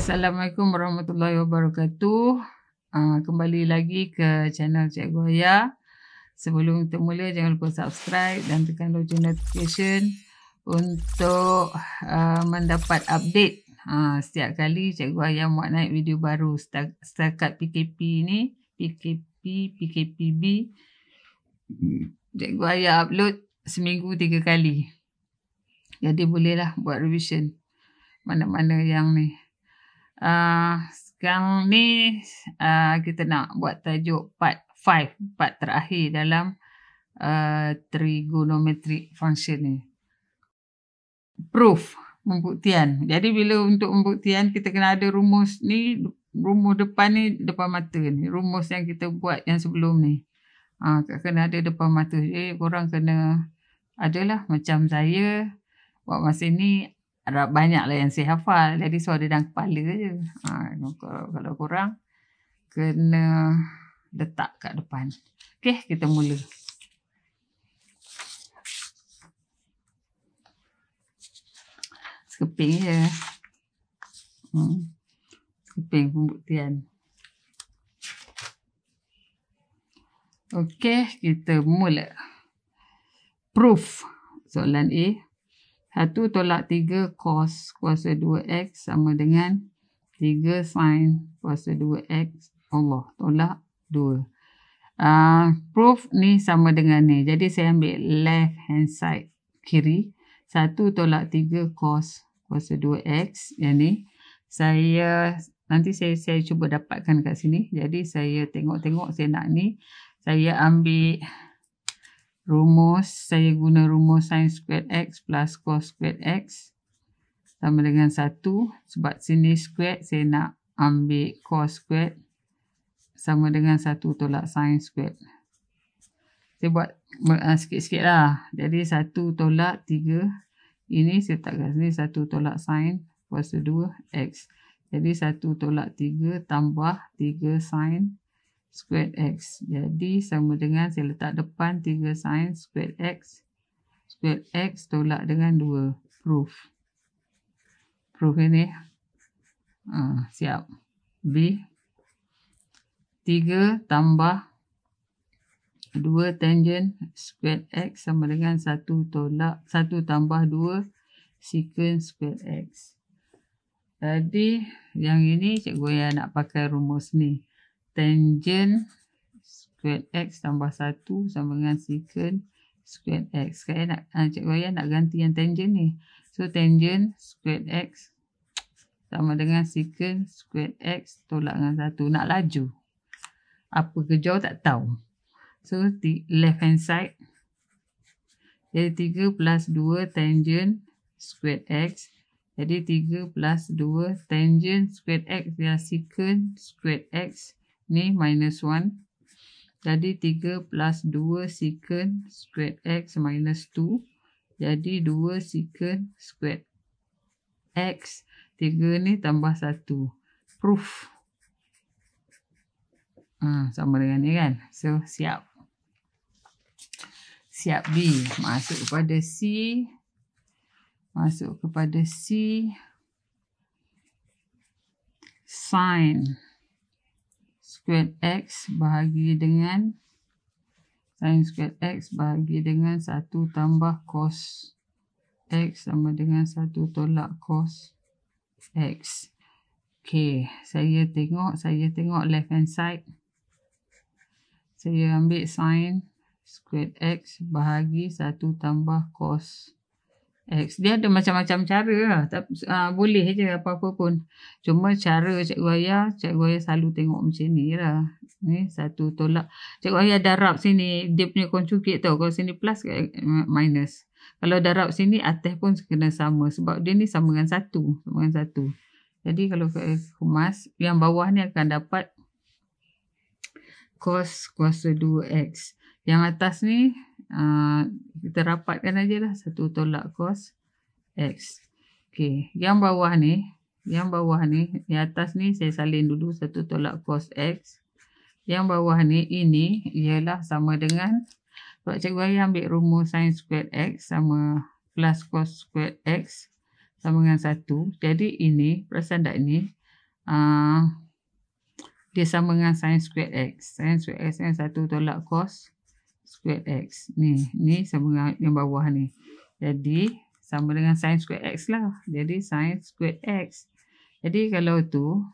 Assalamualaikum warahmatullahi wabarakatuh. Uh, kembali lagi ke channel Cik Goya. Sebelum kita mula, jangan lupa subscribe dan tekan lonceng notification untuk uh, mendapat update uh, setiap kali Cik Goya buat naik video baru setakat PKP ni. PKP, PKPB. Cik Goya upload seminggu tiga kali. Jadi bolehlah buat revision mana-mana yang ni. Uh, sekarang ni uh, kita nak buat tajuk part 5, part terakhir dalam uh, trigonometric function ni. Proof, pembuktian. Jadi bila untuk pembuktian kita kena ada rumus ni, rumus depan ni depan mata ni. Rumus yang kita buat yang sebelum ni. Uh, kena ada depan mata. Jadi korang kena adalah macam saya buat masa ni ada banyak lah yang saya hafal. Jadi suara dalam kepala je. Ha, kalau, kurang, kena letak kat depan. Okay, kita mula. Sekeping je. Hmm. Sekeping pembuktian. Okay, kita mula. Proof. Soalan A. 1 tolak 3 cos kuasa 2x sama dengan 3 sin kuasa 2x Allah tolak 2. Uh, ah, proof ni sama dengan ni. Jadi saya ambil left hand side kiri. 1 tolak 3 cos kuasa 2x yang ni. Saya nanti saya saya cuba dapatkan kat sini. Jadi saya tengok-tengok saya nak ni. Saya ambil rumus, saya guna rumus sin squared x plus cos squared x sama dengan 1 sebab sini squared saya nak ambil cos squared sama dengan 1 tolak sin squared. Saya buat uh, sikit-sikit lah. Jadi 1 tolak 3 ini saya tak kat sini 1 tolak sin kuasa 2 x. Jadi 1 tolak 3 tambah 3 sin squared x. Jadi sama dengan saya letak depan 3 sin squared x. Squared x tolak dengan 2. Proof. Proof ini. Uh, siap. B. 3 tambah 2 tangent squared x sama dengan 1 tolak 1 tambah 2 secant squared x. Tadi yang ini cikgu yang nak pakai rumus ni tangent squared X tambah 1 sama dengan secant squared X. Sekarang nak, ah, Cikgu Ayah nak ganti yang tangent ni. So tangent squared X sama dengan secant squared X tolak dengan 1. Nak laju. Apa ke jauh tak tahu. So left hand side. Jadi 3 plus 2 tangent squared X. Jadi 3 plus 2 tangent squared X dia secant squared X ni minus 1. Jadi 3 plus 2 second squared x minus 2. Jadi 2 second squared x. 3 ni tambah 1. Proof. Ha, sama dengan ni kan. So siap. Siap B. Masuk kepada C. Masuk kepada C. Sine squared x bahagi dengan sin squared x bahagi dengan 1 tambah cos x sama dengan 1 tolak cos x. Okay, saya tengok, saya tengok left hand side. Saya ambil sin squared x bahagi 1 tambah cos x. X. Eh, dia ada macam-macam cara lah. Tak, uh, ah, boleh je apa-apa pun. Cuma cara Cikgu Ayah, Cikgu Ayah selalu tengok macam ni lah. Ni eh, satu tolak. Cikgu Ayah darab sini, dia punya kuncukit tau. Kalau sini plus, eh, minus. Kalau darab sini, atas pun kena sama. Sebab dia ni sama dengan satu. Sama dengan satu. Jadi kalau kemas, yang bawah ni akan dapat kos kuasa 2X. Yang atas ni, Ah, kita rapatkan aja lah satu tolak cos x. Okey, yang bawah ni, yang bawah ni, di atas ni saya salin dulu satu tolak cos x. Yang bawah ni ini ialah sama dengan sebab cikgu ayah ambil rumus sin squared x sama plus cos squared x sama dengan 1. Jadi ini, perasan tak ni uh, ah, dia sama dengan sin squared x. Sin squared x yang 1 tolak cos Square x. Ni, ni sama dengan yang bawah ni. Jadi, sama dengan sin square x lah. Jadi, sin square x. Jadi, kalau tu,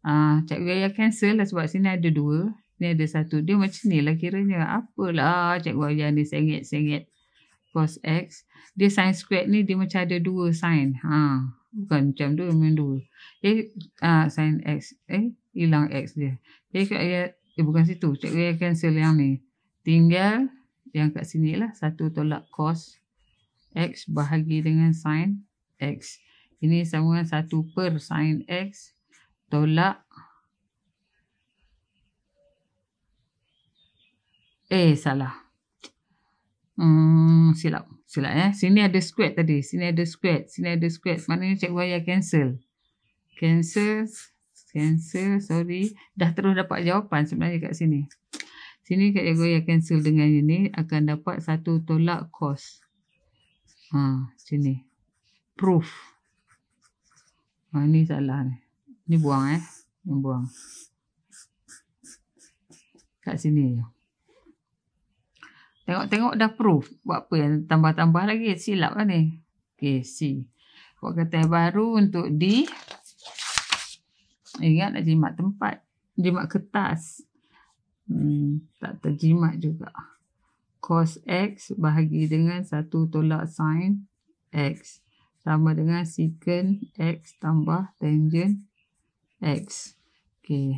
uh, ah, cikgu Gaya cancel lah sebab sini ada dua. sini ada satu. Dia macam ni lah kiranya. Apalah cikgu Gaya ni sengit-sengit cos x. Dia sin square ni dia macam ada dua sin. Ha. Bukan macam dua, memang dua. Eh, uh, sin x. Eh, hilang x dia. Jadi, eh, eh, bukan situ. Cikgu Gaya cancel yang ni tinggal yang kat sini lah. Satu tolak cos X bahagi dengan sin X. Ini sama dengan satu per sin X tolak. Eh salah. Hmm, silap. Silap eh. Sini ada square tadi. Sini ada square Sini ada squared. Maknanya cikgu ayah cancel. Cancel. Cancel. Sorry. Dah terus dapat jawapan sebenarnya kat sini. Sini kategori yang cancel dengan ini akan dapat satu tolak kos. Ha, sini. Proof. Ha, ni salah ni. buang eh. Ni buang. Kat sini je. Tengok-tengok dah proof. Buat apa yang tambah-tambah lagi. Silap lah ni. Okay, C. Buat kata baru untuk D. Ingat nak jimat tempat. Jimat kertas. Kertas hmm, tak terjimat juga. Cos X bahagi dengan 1 tolak sin X sama dengan secant X tambah tangent X. Okay,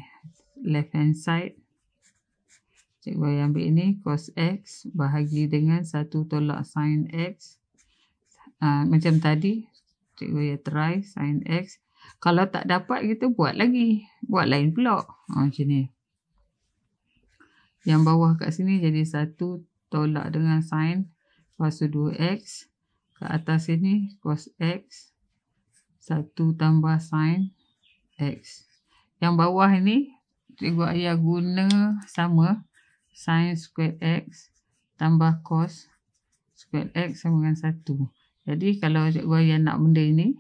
left hand side. Cikgu yang ambil ini cos X bahagi dengan 1 tolak sin X. Uh, macam tadi, cikgu yang try sin X. Kalau tak dapat, kita buat lagi. Buat lain pula. Ha, macam ni. Yang bawah kat sini jadi 1 tolak dengan sin kuasa 2x. Kat atas sini cos x 1 tambah sin x. Yang bawah ini cikgu ayah guna sama sin squared x tambah cos squared x sama dengan 1. Jadi kalau cikgu ayah nak benda ini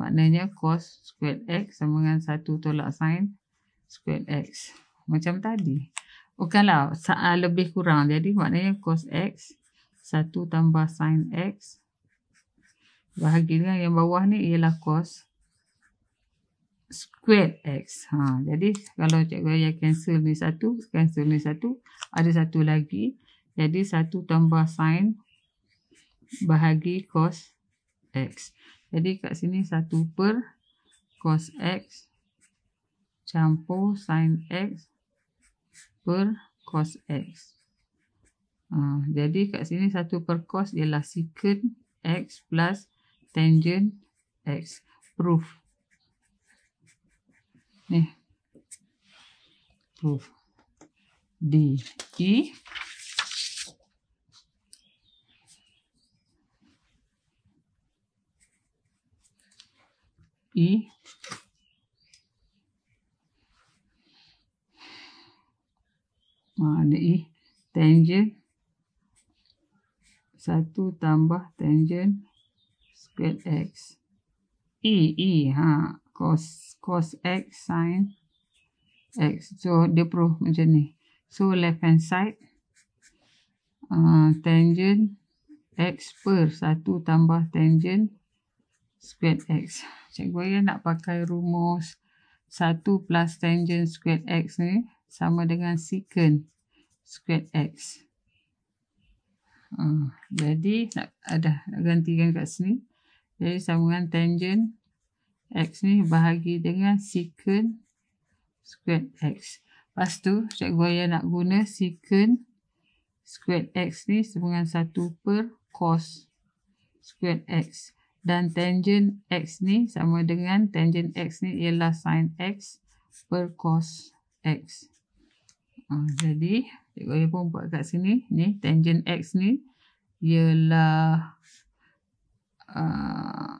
maknanya cos squared x sama dengan 1 tolak sin squared x. Macam tadi. Bukanlah uh, lebih kurang. Jadi maknanya cos x 1 tambah sin x bahagi dengan yang bawah ni ialah cos squared x. Ha, jadi kalau cikgu ayah cancel ni satu, cancel ni satu, ada satu lagi. Jadi 1 tambah sin bahagi cos x. Jadi kat sini 1 per cos x campur sin x per cos X. Ha, jadi kat sini satu per cos ialah secant X plus tangent X. Proof. Ni. Proof. D. E. E. maknanya tangent satu tambah tangent squared x. E, E, ha, cos, cos x sin x. So, dia proof macam ni. So, left hand side, uh, tangent x per satu tambah tangent squared x. Cikgu ayah nak pakai rumus satu plus tangent squared x ni sama dengan secant squared x. Uh, jadi nak ada ah, nak gantikan kat sini. Jadi sama dengan tangent x ni bahagi dengan secant squared x. Lepas tu cikgu ayah nak guna secant squared x ni sama dengan 1 per cos squared x. Dan tangent x ni sama dengan tangent x ni ialah sin x per cos x. Ha, jadi cikgu saya pun buat kat sini ni tangent x ni ialah uh,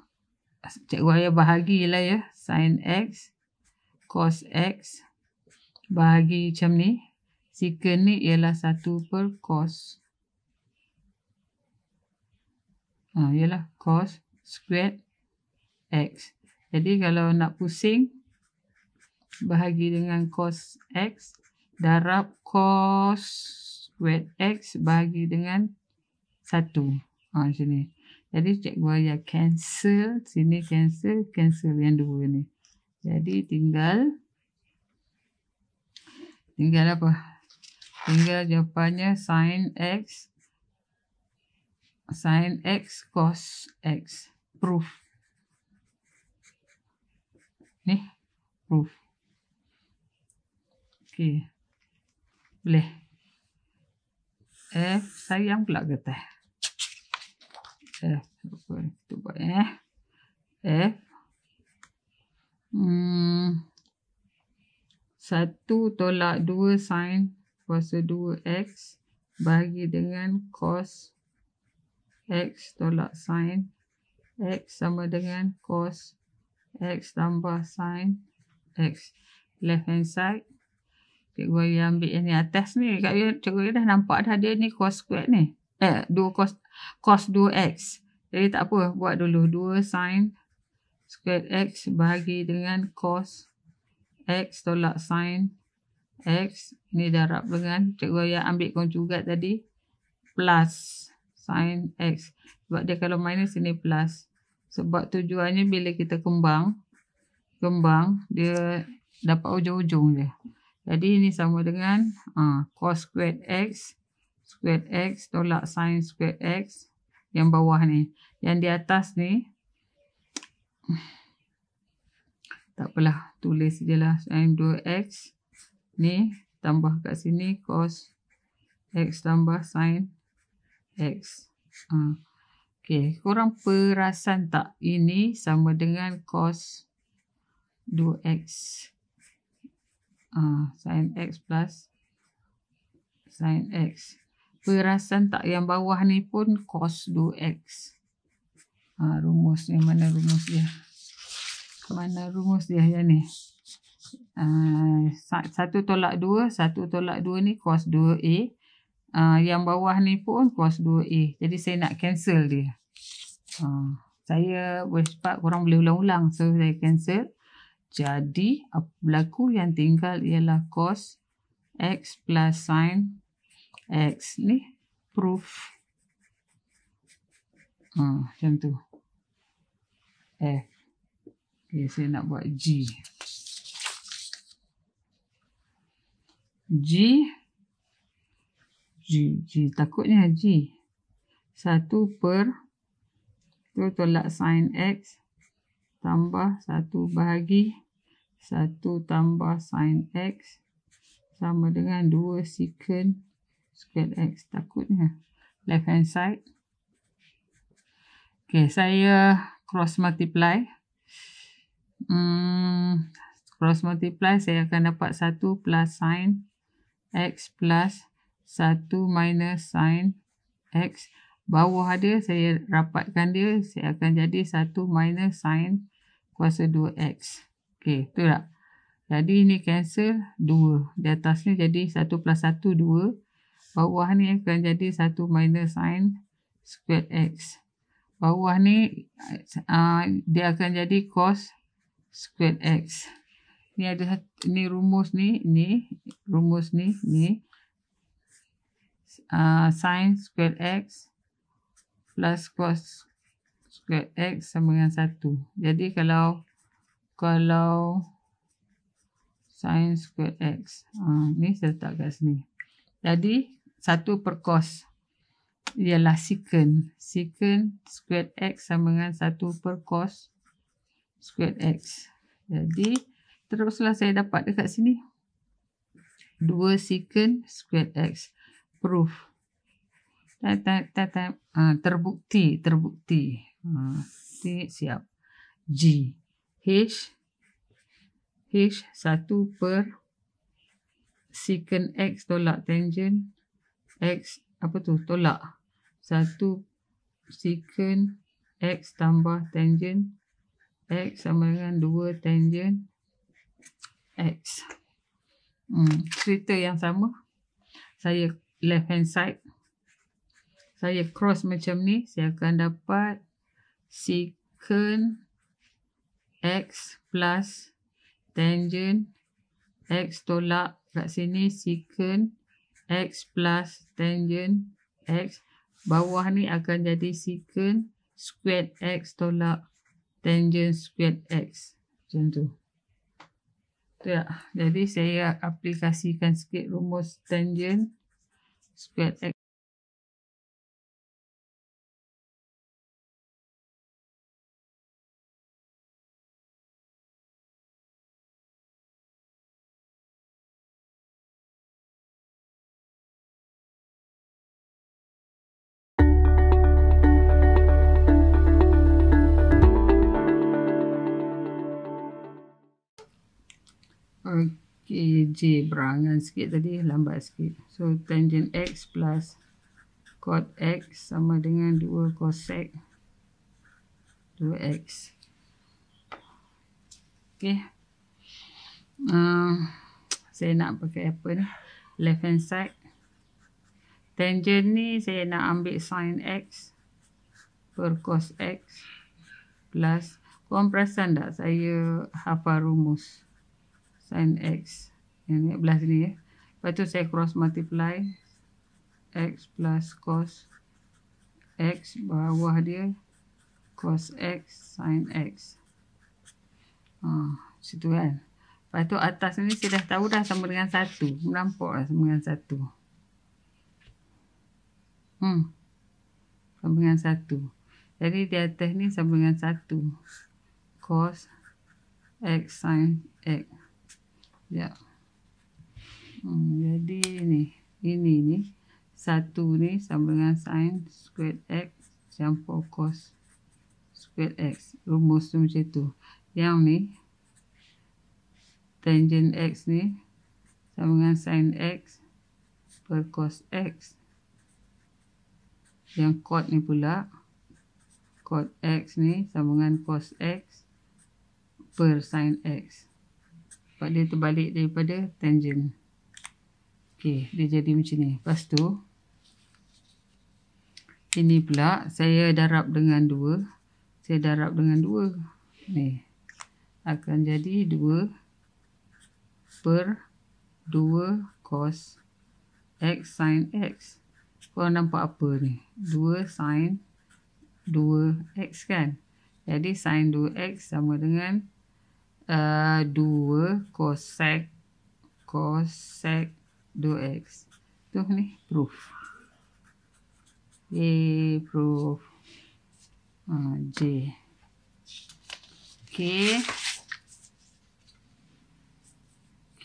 cikgu saya bahagilah ya sin x cos x bahagi macam ni secant ni ialah 1 per cos ha ialah cos squared x jadi kalau nak pusing bahagi dengan cos x darab cos wet x bagi dengan 1. Ha, macam ni. Jadi cikgu ya cancel. Sini cancel. Cancel yang dulu ni. Jadi tinggal. Tinggal apa? Tinggal jawapannya sin x. Sin x cos x. Proof. Ni. Proof. Okay. Boleh. F eh, sayang pula getah. Eh, apa kita buat eh. F. Eh? Hmm. Satu tolak dua sin kuasa dua X bagi dengan cos X tolak sin X sama dengan cos X tambah sin X. Left hand side. Cikgu Ayu ambil yang ni atas ni. Kak Ayu, cikgu Ayu dah nampak dah dia ni cos square ni. Eh, 2 cos, cos 2x. Jadi tak apa, buat dulu. 2 sin square x bahagi dengan cos x tolak sin x. Ni darab dengan cikgu Ayu ambil conjugate tadi. Plus sin x. Sebab dia kalau minus ni plus. Sebab tujuannya bila kita kembang, kembang dia dapat ujung-ujung dia. Jadi ini sama dengan uh, cos squared x squared x tolak sin squared x yang bawah ni. Yang di atas ni tak apalah tulis sajalah sin 2x ni tambah kat sini cos x tambah sin x. Uh. Okey, korang perasan tak ini sama dengan cos 2x. Ah, sin x plus sin x. Perasan tak yang bawah ni pun cos 2x. Ha, ah, rumus yang mana rumus dia? Mana rumus dia yang ni? Uh, satu tolak dua satu tolak dua ni cos 2a uh, yang bawah ni pun cos 2a jadi saya nak cancel dia uh, saya boleh cepat korang boleh ulang-ulang so saya cancel jadi, apa berlaku yang tinggal ialah cos x plus sin x ni proof. Ha, macam tu. F. Okay, saya nak buat G. G. G. G. Takutnya G. 1 per. Tu tolak sin x tambah 1 bahagi 1 tambah sin x sama dengan 2 secant squared x takutnya left hand side Okay saya cross multiply hmm, cross multiply saya akan dapat 1 plus sin x plus 1 minus sin x bawah dia saya rapatkan dia saya akan jadi 1 minus sin kuasa 2x. Okey, tu tak? Jadi ini cancel 2. Di atas ni jadi 1 plus 1 2. Bawah ni akan jadi 1 minus sin square x. Bawah ni uh, dia akan jadi cos square x. Ni ada ni rumus ni, ni rumus ni, ni uh, sin squared x plus cos square x sama dengan 1. Jadi kalau kalau sin square x. Ha, ni saya letak kat sini. Jadi 1 per cos ialah secant. Secant square x sama dengan 1 per cos square x. Jadi teruslah saya dapat dekat sini. 2 secant square x. Proof. Ah, terbukti terbukti ah, T siap G H H satu per secant X tolak tangent X apa tu tolak satu secant X tambah tangent X sama dengan 2 tangent X hmm, cerita yang sama saya left hand side saya cross macam ni, saya akan dapat secant x plus tangent x tolak kat sini secant x plus tangent x bawah ni akan jadi secant squared x tolak tangent squared x macam tu. Tu ya. Jadi saya aplikasikan sikit rumus tangent squared x j berangan sikit tadi lambat sikit so tangent x plus cot x sama dengan 2 cosec 2x ok uh, saya nak pakai apa ni left hand side tangent ni saya nak ambil sin x per cos x plus kompresan dah saya hafal rumus sin x yang ni belah sini ya. Lepas tu saya cross multiply. X plus cos X bawah dia. Cos X sin X. Ha, situ kan. Lepas tu atas ni saya dah tahu dah sama dengan 1. Nampak lah sama dengan 1. Hmm. Sama dengan 1. Jadi di atas ni sama dengan 1. Cos X sin X. ya. Yeah. Hmm, jadi ni, ini ni, satu ni sama dengan sin squared x campur cos squared x. Rumus tu macam tu. Yang ni, tangent x ni sama dengan sin x per cos x. Yang cot ni pula, cot x ni sama dengan cos x per sin x. Sebab dia terbalik daripada tangent. Okey, dia jadi macam ni. Lepas tu ini pula saya darab dengan dua. Saya darab dengan dua. Ni. Akan jadi dua per dua cos x sin x. Kau nampak apa ni? Dua sin dua x kan? Jadi sin dua x sama dengan uh, 2 cos sec cos sec 2x tu ni proof a proof uh, j k k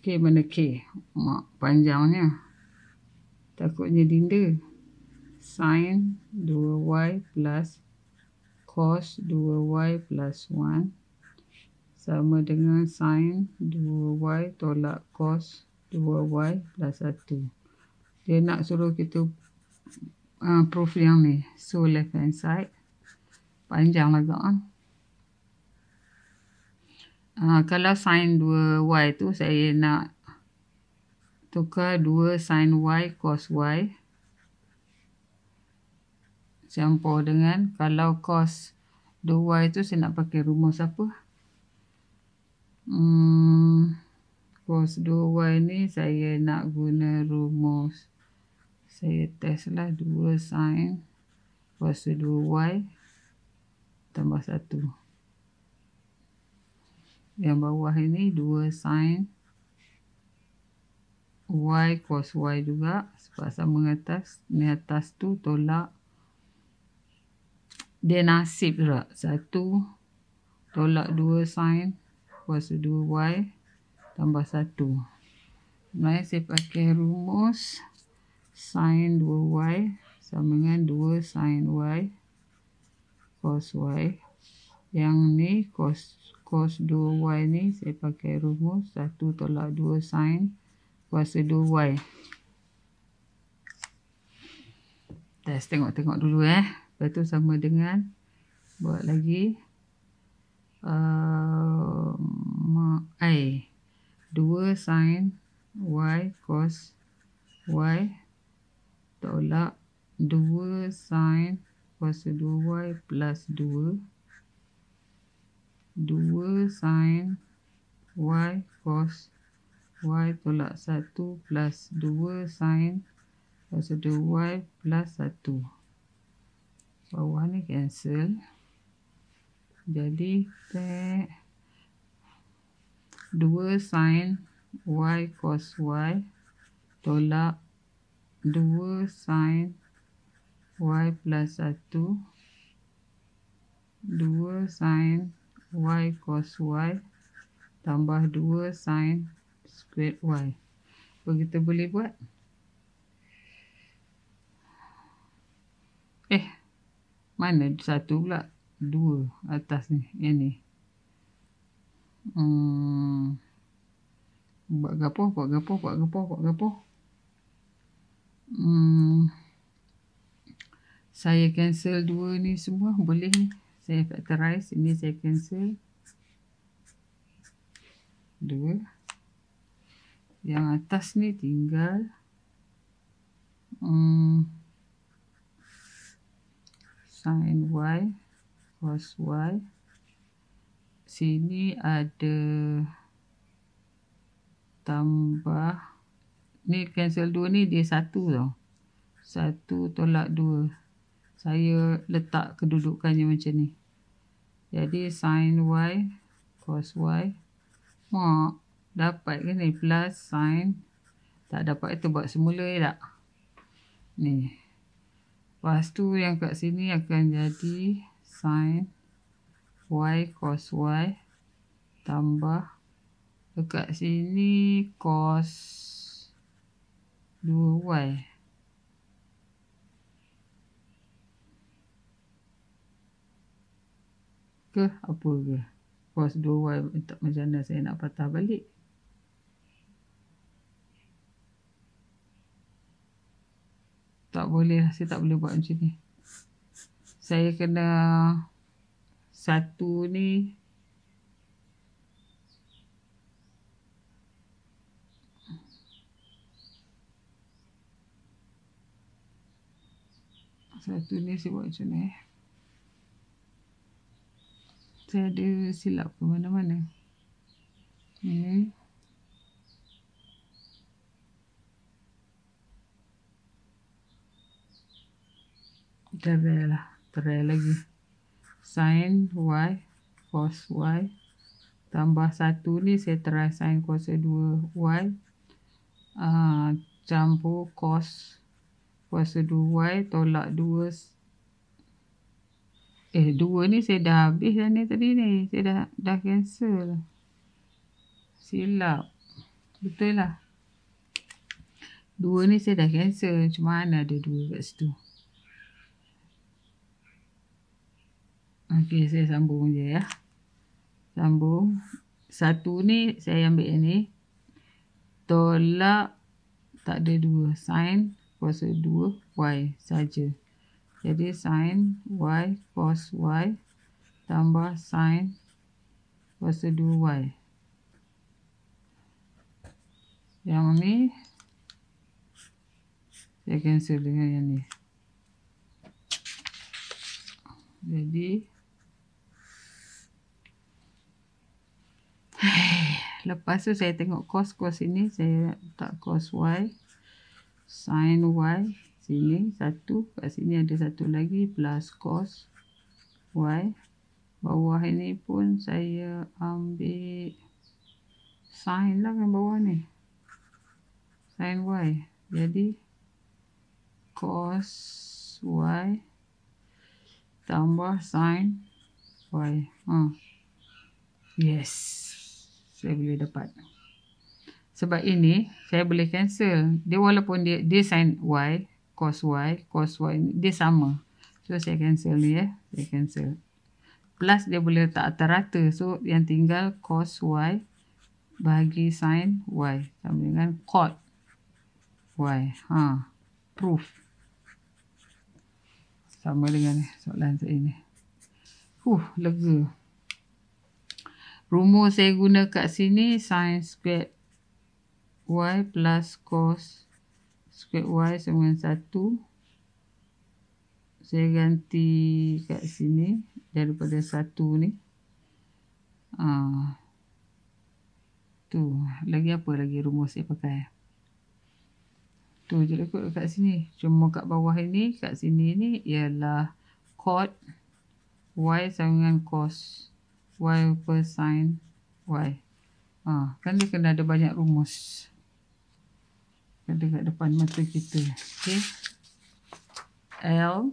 k mana k mak panjangnya lah. takutnya dinda sin 2y plus cos 2y plus 1 sama dengan sin 2y tolak cos 2y plus 1. Dia nak suruh kita uh, proof yang ni. So left hand side. Panjang agak. Uh, ah, kalau sin 2y tu saya nak tukar 2 sin y cos y. Campur dengan kalau cos 2y tu saya nak pakai rumus apa? Hmm, cos 2 ni saya nak guna rumus. Saya test lah 2 sin cos 2y tambah 1. Yang bawah ini 2 sin y cos y juga. Sebab sama atas. Ni atas tu tolak. Dia nasib juga. 1 tolak 2 sin y equals to 2y tambah 1. Sebenarnya saya pakai rumus sin 2y sama dengan 2 sin y cos y. Yang ni cos cos 2y ni saya pakai rumus 1 tolak 2 sin kuasa 2y. Test tengok-tengok dulu eh. Lepas tu sama dengan buat lagi. Um, sama I. 2 sin Y cos Y tolak 2 sin kuasa 2Y plus 2. 2 sin Y cos Y tolak 1 plus 2 sin kuasa 2Y plus 1. Bawah ni cancel. Jadi, tak. Dua sin y cos y tolak dua sin y plus satu, dua sin y cos y tambah dua sin squared y apa kita boleh buat? eh mana satu pula dua atas ni yang ni Hmm. Buat gapoh, buat gapoh, buat gapoh, buat gapoh. Hmm. Saya cancel dua ni semua. Boleh ni. Saya factorize. Ini saya cancel. Dua. Yang atas ni tinggal. Hmm. Sign Y. cos Y. Cross Y sini ada tambah ni cancel dua ni dia satu tau satu tolak dua saya letak kedudukannya macam ni jadi sin y cos y mak dapat ke ni plus sin tak dapat itu buat semula je tak ni lepas tu yang kat sini akan jadi sin y cos y tambah dekat sini cos 2y ke apa ke cos 2y tak macam mana saya nak patah balik tak boleh lah, saya tak boleh buat macam ni saya kena satu ni satu ni saya buat macam ni eh. saya ada silap ke mana-mana ni dah lah terai lagi sin y cos y tambah 1 ni saya try sin kuasa 2y uh, ah, campur cos kuasa 2y tolak 2 eh 2 ni saya dah habis dah ni tadi ni saya dah dah cancel silap betul lah 2 ni saya dah cancel macam mana ada 2 kat situ Okey, saya sambung je ya. Sambung. Satu ni saya ambil yang ni. Tolak tak ada dua. Sin kuasa dua Y saja. Jadi sin Y cos Y tambah sin kuasa dua Y. Yang ni saya cancel dengan yang ni. Jadi Lepas tu saya tengok cos-cos ini. Saya letak cos y. Sin y. Sini satu. Kat sini ada satu lagi. Plus cos y. Bawah ini pun saya ambil sin lah kan bawah ni. Sin y. Jadi cos y tambah sin y. Ha. Ah. Yes saya boleh dapat. Sebab ini saya boleh cancel. Dia walaupun dia dia sign Y, cos Y, cos Y dia sama. So saya cancel ni ya. Eh. Saya cancel. Plus dia boleh letak atas rata. So yang tinggal cos Y bagi sin Y. Sama dengan cot Y. Ha. Proof. Sama dengan soalan saya ini. Huh, lega. Rumus saya guna kat sini sin squared y plus cos squared y sama dengan 1. Saya ganti kat sini daripada 1 ni. Uh, tu lagi apa lagi rumus saya pakai tu je lah kot kat sini cuma kat bawah ini kat sini ni ialah cot y sama dengan cos y per sin y. Ha, ah, kan dia kena ada banyak rumus. Ada kan kat depan mata kita. Okay. L.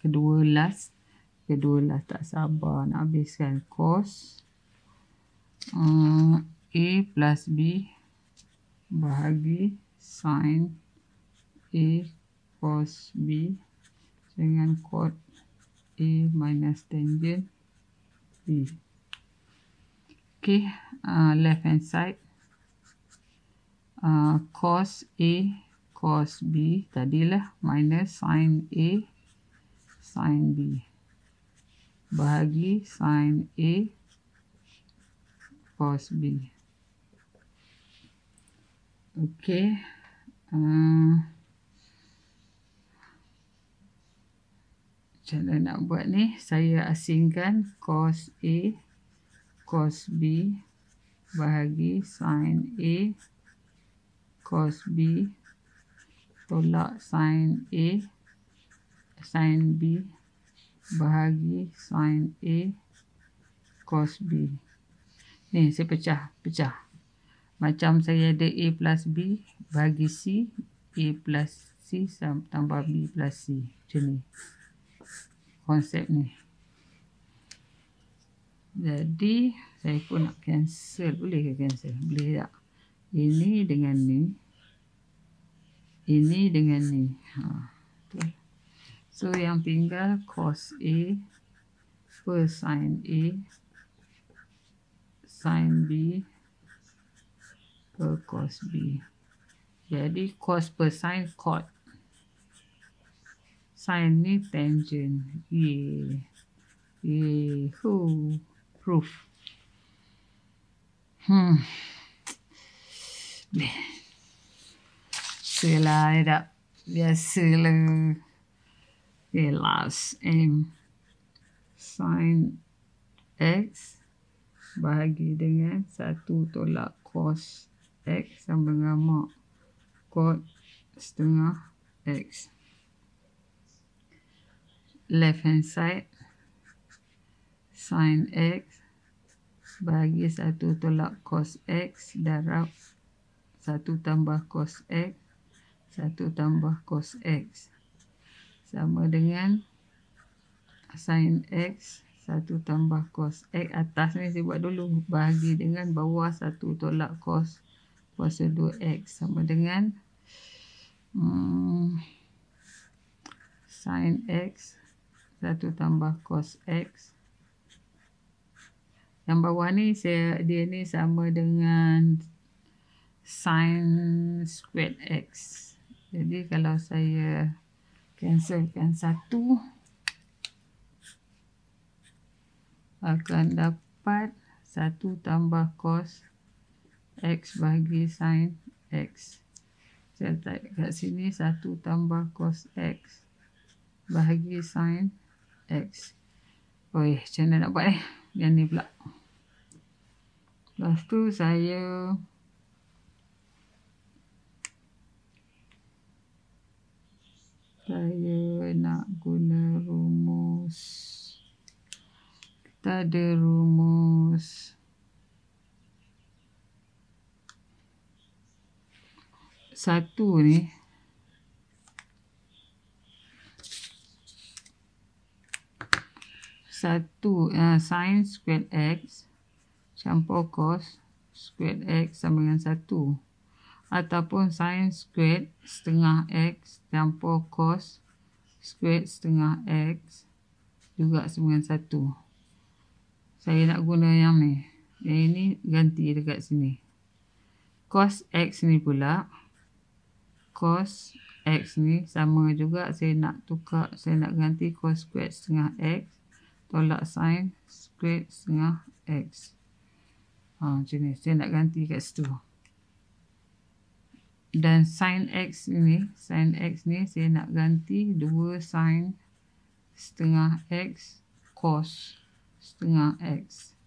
Kedua last. Kedua last. Tak sabar nak habiskan. Cos. Uh, ah, A plus B. Bahagi. Sin. A. Cos B. Dengan cot. A minus tangent. Hmm. okay uh, left hand side uh, cos A cos B tadilah minus sin A sin B bahagi sin A cos B okay uh, Macam nak buat ni? Saya asingkan cos A cos B bahagi sin A cos B tolak sin A sin B bahagi sin A cos B ni saya pecah pecah macam saya ada A plus B bahagi C A plus C tambah B plus C macam ni konsep ni. Jadi saya pun nak cancel. Boleh ke cancel? Boleh tak? Ini dengan ni. Ini dengan ni. Ha. Okay. So yang tinggal cos A per sin A sin B per cos B. Jadi cos per sin cot sign lift engine e e who proof hmm sila era eh, biasa Okay, last M sin X bahagi dengan satu tolak cos X sama dengan mak cot setengah X left hand side sin x bagi 1 tolak cos x darab 1 tambah cos x 1 tambah cos x sama dengan sin x 1 tambah cos x atas ni saya buat dulu bagi dengan bawah 1 tolak cos kuasa 2x sama dengan hmm, sin x satu tambah cos x. Yang bawah ni saya dia ni sama dengan sin squared x. Jadi kalau saya cancelkan satu akan dapat satu tambah cos x bagi sin x. Saya tak kat sini satu tambah cos x bahagi sin x. X. Oi, macam mana nak buat ni? Eh? Yang ni pula. Lepas tu saya... Saya nak guna rumus. Kita ada rumus. Satu ni. 1 uh, ah, sin squared x campur cos squared x sama dengan 1 ataupun sin squared setengah x campur cos squared setengah x juga sama dengan 1 saya nak guna yang ni yang ini ganti dekat sini cos x ni pula cos x ni sama juga saya nak tukar saya nak ganti cos squared setengah x tolak sin square setengah x ha, macam ni, saya nak ganti kat situ dan sin x ni sin x ni saya nak ganti 2 sin setengah x cos setengah x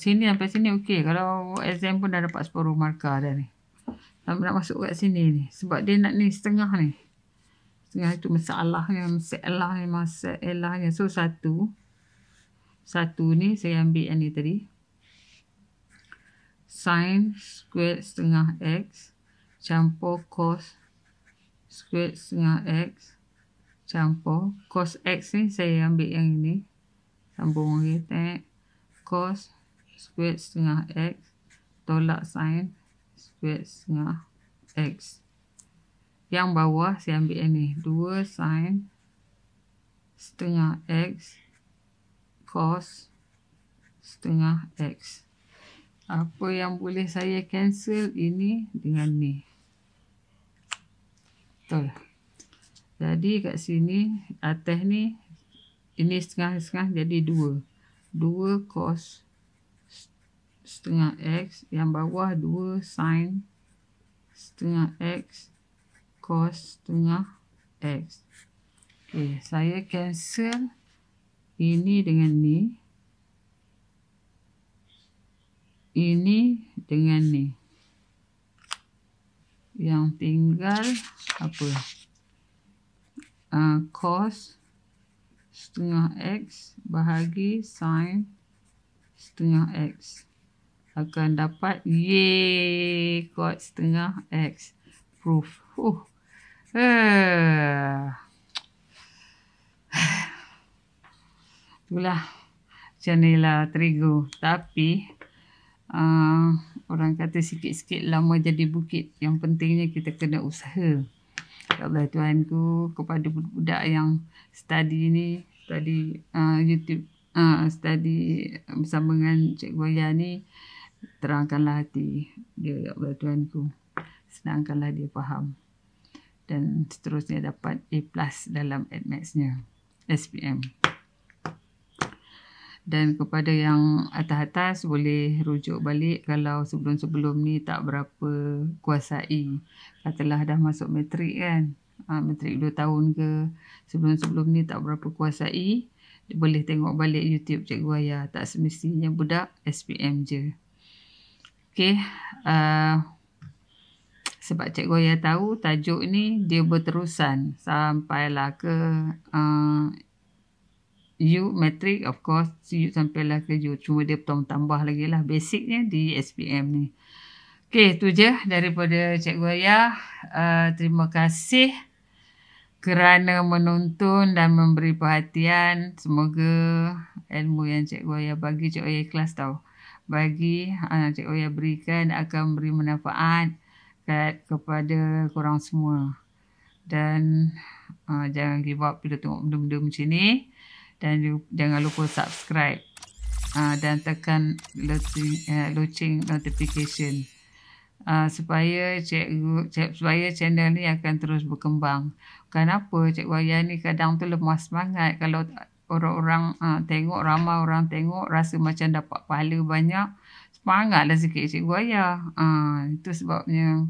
sini sampai sini okey kalau exam pun dah dapat 10 markah dah ni nak masuk kat sini ni sebab dia nak ni setengah ni Sehingga itu masalah yang masalah yang masalah yang so satu satu ni saya ambil yang ni tadi sin square setengah x campur cos square setengah x campur cos x ni saya ambil yang ini sambung lagi tak cos square setengah x tolak sin square setengah x yang bawah saya ambil ini ni. 2 sin setengah x cos setengah x. Apa yang boleh saya cancel ini dengan ni. Betul. Jadi kat sini atas ni ini setengah-setengah jadi 2. 2 cos setengah x. Yang bawah 2 sin setengah x cos tengah x. Okay, saya cancel ini dengan ni. Ini dengan ni. Yang tinggal apa? Uh, cos setengah x bahagi sin setengah x. Akan dapat y cos setengah x. Proof. Huh. Hmm. Itulah Janela terigu Tapi uh, Orang kata sikit-sikit lama jadi bukit Yang pentingnya kita kena usaha Ya Allah Tuhan ku Kepada budak-budak yang Study ni tadi uh, YouTube uh, Study bersama dengan Cik Ayah ni Terangkanlah hati dia Ya Allah Tuhan ku Senangkanlah dia faham dan seterusnya dapat A+ dalam admatsnya SPM dan kepada yang atas-atas boleh rujuk balik kalau sebelum-sebelum ni tak berapa kuasai katalah dah masuk metrik kan ha, metrik 2 tahun ke sebelum-sebelum ni tak berapa kuasai boleh tengok balik YouTube Cikgu Ayah tak semestinya budak SPM je Okay. Uh, sebab Cik Goya tahu tajuk ni dia berterusan sampailah ke uh, eh, U metric of course U sampailah ke U cuma dia tambah-tambah lagi lah basicnya di SPM ni. Okay tu je daripada Cik Goya. Uh, terima kasih kerana menonton dan memberi perhatian. Semoga ilmu yang Cik Goya bagi Cik Goya ikhlas tau. Bagi uh, Cik Goya berikan akan beri manfaat berkat kepada korang semua. Dan uh, jangan give up bila tengok benda-benda macam ni. Dan jangan lupa subscribe. Uh, dan tekan loting, eh, uh, notification. Uh, supaya cikgu, cik, supaya channel ni akan terus berkembang. Kenapa Cikgu Ayah ni kadang tu lemah semangat kalau orang-orang uh, tengok, ramai orang tengok rasa macam dapat pahala banyak. Semangatlah sikit cikgu ayah. Eh, ha, itu sebabnya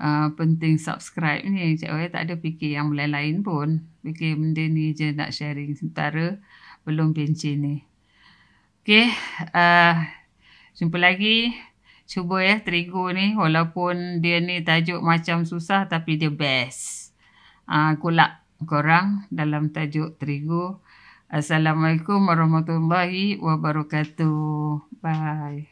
uh, penting subscribe ni. Cikgu ayah tak ada fikir yang lain-lain pun. Fikir benda ni je nak sharing. Sementara belum pencin ni. Okay. Uh, eh, jumpa lagi. Cuba ya terigu ni. Walaupun dia ni tajuk macam susah tapi dia best. Uh, ah, kulak korang dalam tajuk terigu. Assalamualaikum warahmatullahi wabarakatuh. Bye.